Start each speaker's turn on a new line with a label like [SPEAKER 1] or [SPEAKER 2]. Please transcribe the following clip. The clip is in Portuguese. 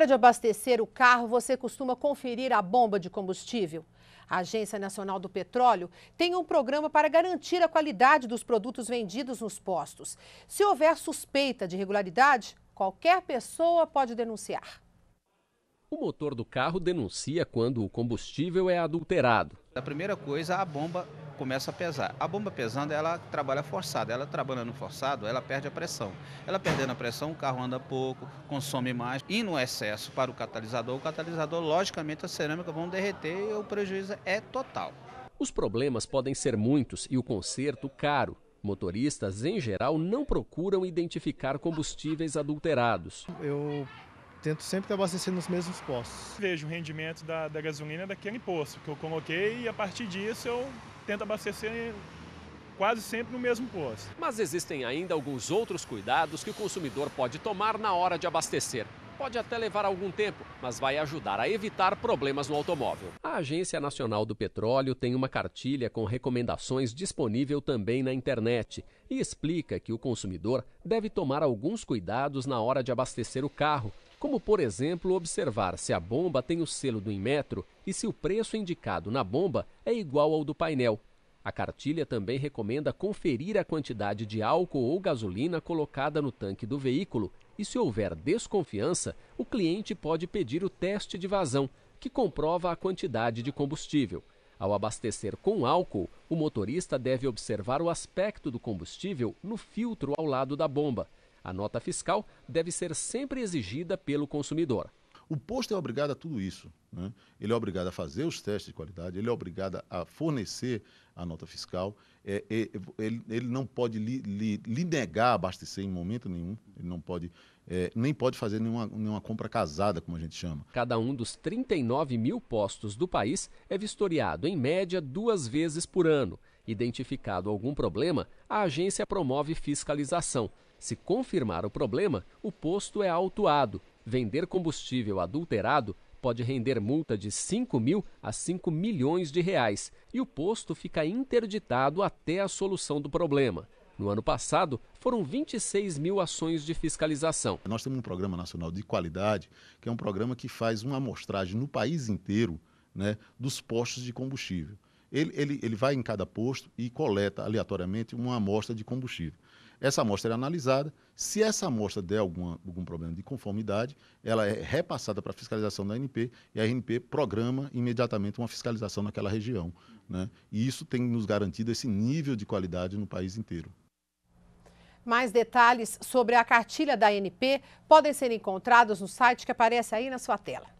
[SPEAKER 1] hora de abastecer o carro, você costuma conferir a bomba de combustível. A Agência Nacional do Petróleo tem um programa para garantir a qualidade dos produtos vendidos nos postos. Se houver suspeita de irregularidade, qualquer pessoa pode denunciar.
[SPEAKER 2] O motor do carro denuncia quando o combustível é adulterado. A primeira coisa, a bomba começa a pesar. A bomba pesando, ela trabalha forçada. Ela trabalhando forçado, ela perde a pressão. Ela perdendo a pressão, o carro anda pouco, consome mais. E no excesso para o catalisador, o catalisador, logicamente, a cerâmica vão derreter e o prejuízo é total. Os problemas podem ser muitos e o conserto caro. Motoristas, em geral, não procuram identificar combustíveis adulterados. Eu tento
[SPEAKER 3] sempre abastecer nos mesmos postos.
[SPEAKER 2] Vejo o rendimento da, da gasolina daquele posto que eu coloquei e a partir disso eu tento abastecer quase sempre no mesmo posto. Mas existem ainda alguns outros cuidados que o consumidor pode tomar na hora de abastecer. Pode até levar algum tempo, mas vai ajudar a evitar problemas no automóvel. A Agência Nacional do Petróleo tem uma cartilha com recomendações disponível também na internet e explica que o consumidor deve tomar alguns cuidados na hora de abastecer o carro como por exemplo observar se a bomba tem o selo do Inmetro e se o preço indicado na bomba é igual ao do painel. A cartilha também recomenda conferir a quantidade de álcool ou gasolina colocada no tanque do veículo e, se houver desconfiança, o cliente pode pedir o teste de vazão, que comprova a quantidade de combustível. Ao abastecer com álcool, o motorista deve observar o aspecto do combustível no filtro ao lado da bomba. A nota fiscal deve ser sempre exigida pelo
[SPEAKER 3] consumidor. O posto é obrigado a tudo isso. Né? Ele é obrigado a fazer os testes de qualidade, ele é obrigado a fornecer a nota fiscal, é, é, ele, ele, não pode lhe, lhe, lhe, negar abastecer em momento nenhum, ele não pode, é, nem pode fazer nenhuma, nenhuma compra casada, como a gente chama. Cada um
[SPEAKER 2] dos 39 mil postos do país é vistoriado, em média, duas vezes por ano. Identificado algum problema, a agência promove fiscalização. Se confirmar o problema, o posto é autuado. Vender combustível adulterado pode render multa de 5 mil a 5 milhões de reais e o posto fica interditado até a solução do problema. No ano passado,
[SPEAKER 3] foram 26 mil ações de fiscalização. Nós temos um programa nacional de qualidade, que é um programa que faz uma amostragem no país inteiro né, dos postos de combustível. Ele, ele, ele vai em cada posto e coleta aleatoriamente uma amostra de combustível. Essa amostra é analisada. Se essa amostra der alguma, algum problema de conformidade, ela é repassada para a fiscalização da ANP e a ANP programa imediatamente uma fiscalização naquela região. Né? E isso tem nos garantido esse nível de qualidade no país inteiro.
[SPEAKER 1] Mais detalhes sobre a cartilha da ANP podem ser encontrados no site que aparece aí na sua tela.